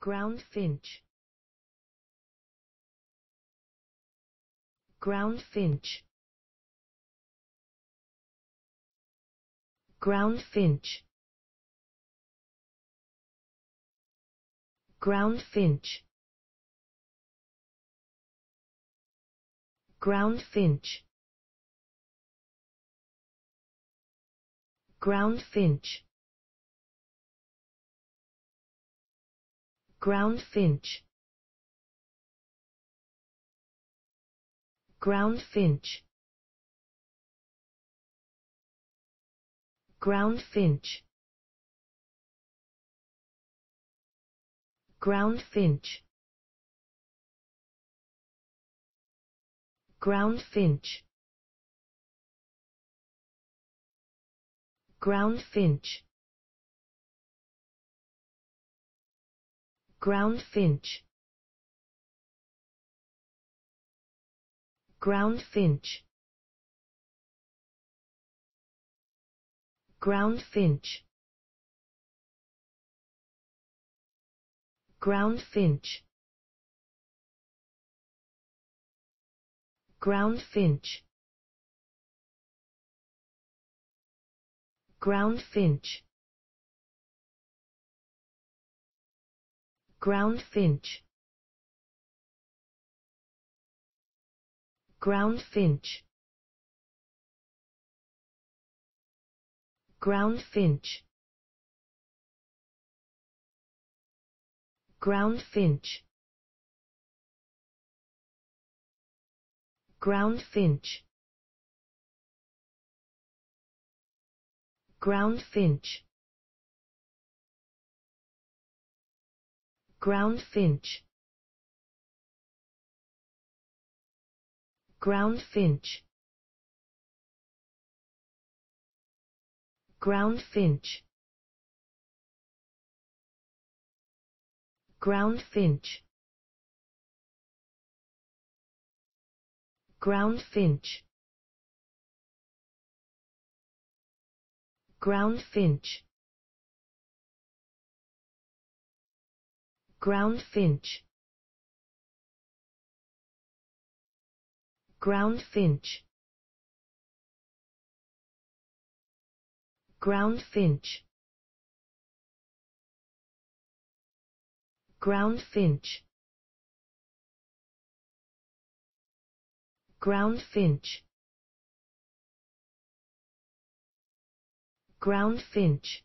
ground finch ground finch ground finch ground finch ground finch ground finch ground finch ground finch ground finch ground finch ground finch ground finch ground finch ground finch ground finch ground finch ground finch ground finch ground finch ground finch ground finch ground finch ground finch ground finch ground finch ground finch ground finch ground finch ground finch ground finch ground finch ground finch ground finch ground finch ground finch ground finch